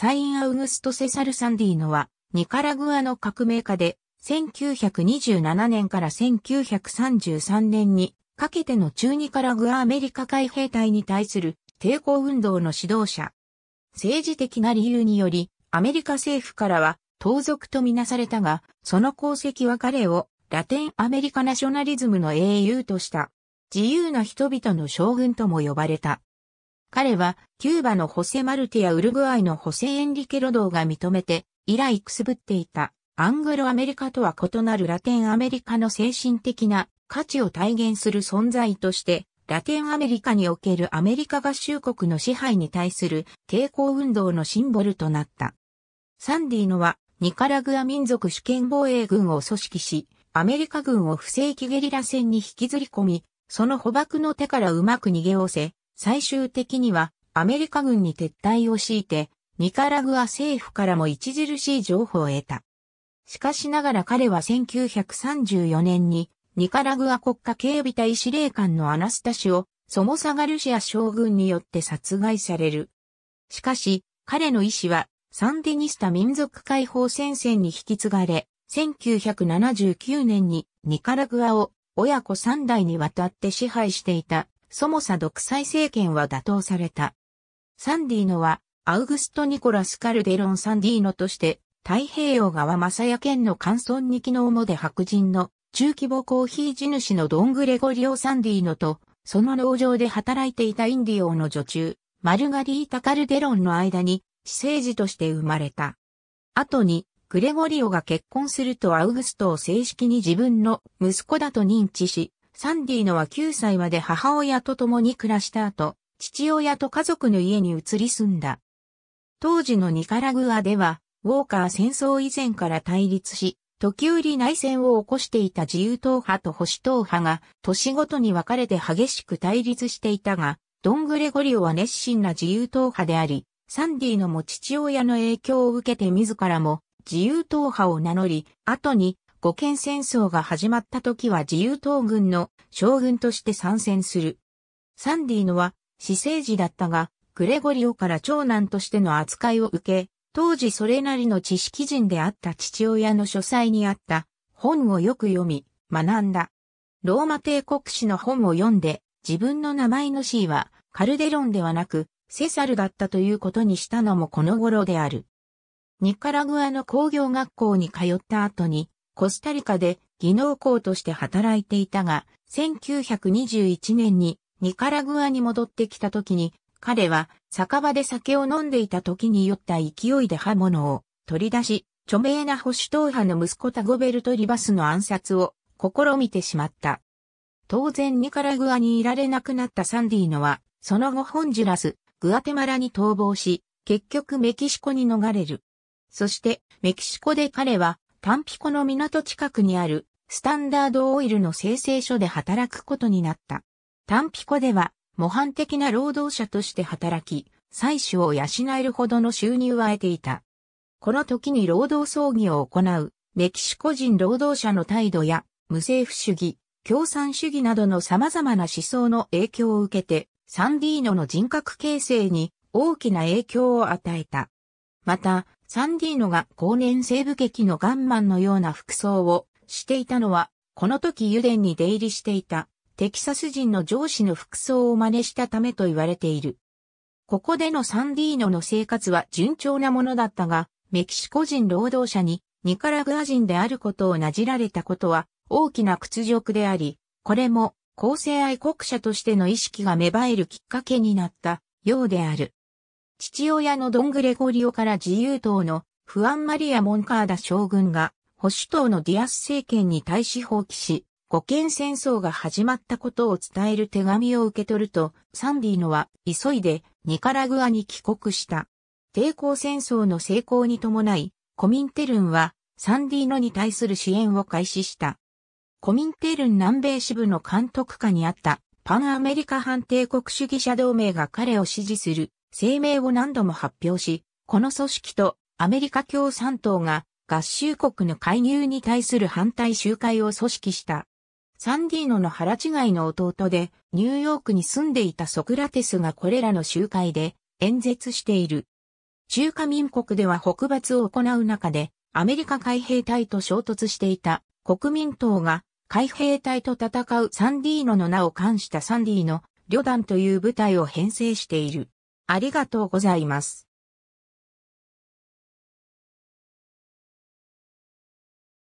サイン・アウグスト・セサル・サンディーノは、ニカラグアの革命家で、1927年から1933年にかけての中ニカラグアアメリカ海兵隊に対する抵抗運動の指導者。政治的な理由により、アメリカ政府からは盗賊とみなされたが、その功績は彼をラテンアメリカナショナリズムの英雄とした。自由な人々の将軍とも呼ばれた。彼は、キューバのホセ・マルティやウルグアイのホセ・エンリケ・ロドーが認めて、以来くすぶっていた、アングロアメリカとは異なるラテンアメリカの精神的な価値を体現する存在として、ラテンアメリカにおけるアメリカ合衆国の支配に対する抵抗運動のシンボルとなった。サンディーノは、ニカラグア民族主権防衛軍を組織し、アメリカ軍を不正規ゲリラ戦に引きずり込み、その捕獲の手からうまく逃げおせ、最終的にはアメリカ軍に撤退を強いて、ニカラグア政府からも著しい情報を得た。しかしながら彼は1934年にニカラグア国家警備隊司令官のアナスタシをソモサガルシア将軍によって殺害される。しかし、彼の意志はサンディニスタ民族解放戦線に引き継がれ、1979年にニカラグアを親子三代にわたって支配していたソモサ独裁政権は打倒された。サンディーノは、アウグスト・ニコラス・カルデロン・サンディーノとして、太平洋側マサヤ県の乾村に昨日もで白人の中規模コーヒー地主のドン・グレゴリオ・サンディーノと、その農場で働いていたインディオの女中、マルガリータ・カルデロンの間に、私生児として生まれた。後に、グレゴリオが結婚するとアウグストを正式に自分の息子だと認知し、サンディーノは9歳まで母親と共に暮らした後、父親と家族の家に移り住んだ。当時のニカラグアでは、ウォーカー戦争以前から対立し、時折内戦を起こしていた自由党派と保守党派が、年ごとに分かれて激しく対立していたが、ドン・グレゴリオは熱心な自由党派であり、サンディーノも父親の影響を受けて自らも自由党派を名乗り、後に五軒戦争が始まった時は自由党軍の将軍として参戦する。サンディーノは、私生児だったが、グレゴリオから長男としての扱いを受け、当時それなりの知識人であった父親の書斎にあった本をよく読み、学んだ。ローマ帝国史の本を読んで、自分の名前の史はカルデロンではなく、セサルだったということにしたのもこの頃である。ニカラグアの工業学校に通った後に、コスタリカで技能工として働いていたが、1921年にニカラグアに戻ってきた時に、彼は酒場で酒を飲んでいた時に酔った勢いで刃物を取り出し、著名な保守党派の息子タゴベルト・リバスの暗殺を試みてしまった。当然ニカラグアにいられなくなったサンディーノは、その後ホンジュラス、グアテマラに逃亡し、結局メキシコに逃れる。そして、メキシコで彼はパンピコの港近くにあるスタンダードオイルの生成所で働くことになった。タンピコでは模範的な労働者として働き、採取を養えるほどの収入を得ていた。この時に労働葬儀を行うメキシコ人労働者の態度や無政府主義、共産主義などの様々な思想の影響を受けて、サンディーノの人格形成に大きな影響を与えた。また、サンディーノが後年西部劇のガンマンのような服装をしていたのは、この時油田に出入りしていたテキサス人の上司の服装を真似したためと言われている。ここでのサンディーノの生活は順調なものだったが、メキシコ人労働者にニカラグア人であることをなじられたことは大きな屈辱であり、これも公正愛国者としての意識が芽生えるきっかけになったようである。父親のドングレゴリオから自由党のフアン・マリア・モンカーダ将軍が保守党のディアス政権に対し放棄し、護憲戦争が始まったことを伝える手紙を受け取ると、サンディーノは急いでニカラグアに帰国した。抵抗戦争の成功に伴い、コミンテルンはサンディーノに対する支援を開始した。コミンテルン南米支部の監督下にあったパンアメリカ反帝国主義者同盟が彼を支持する声明を何度も発表し、この組織とアメリカ共産党が合衆国の介入に対する反対集会を組織した。サンディーノの腹違いの弟で、ニューヨークに住んでいたソクラテスがこれらの集会で演説している。中華民国では北伐を行う中で、アメリカ海兵隊と衝突していた国民党が海兵隊と戦うサンディーノの名を冠したサンディーノ旅団という部隊を編成している。ありがとうございます。